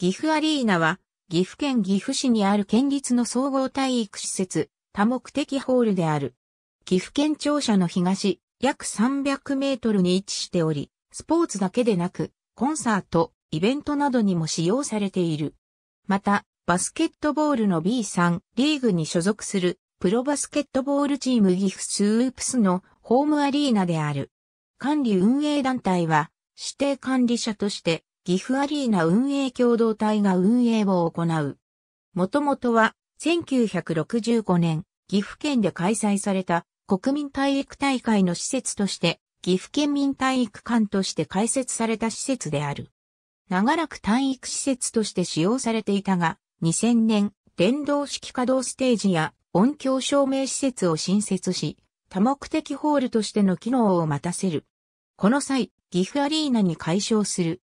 岐阜アリーナは、岐阜県岐阜市にある県立の総合体育施設、多目的ホールである。岐阜県庁舎の東、約300メートルに位置しており、スポーツだけでなく、コンサート、イベントなどにも使用されている。また、バスケットボールの B3 リーグに所属する、プロバスケットボールチーム岐阜スープスのホームアリーナである。管理運営団体は、指定管理者として、岐阜アリーナ運営共同体が運営を行う。もともとは、1965年、岐阜県で開催された国民体育大会の施設として、岐阜県民体育館として開設された施設である。長らく体育施設として使用されていたが、2000年、電動式稼働ステージや音響照明施設を新設し、多目的ホールとしての機能を待たせる。この際、岐阜アリーナに解消する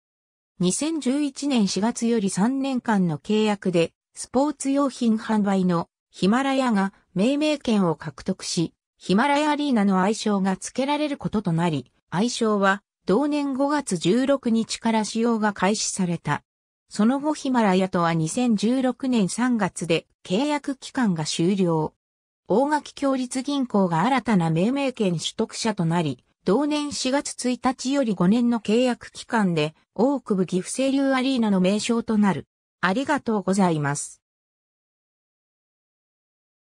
2011年4月より3年間の契約で、スポーツ用品販売のヒマラヤが命名権を獲得し、ヒマラヤアリーナの愛称が付けられることとなり、愛称は同年5月16日から使用が開始された。その後ヒマラヤとは2016年3月で契約期間が終了。大垣共立銀行が新たな命名権取得者となり、同年4月1日より5年の契約期間で、大久部岐阜清流アリーナの名称となる。ありがとうございます。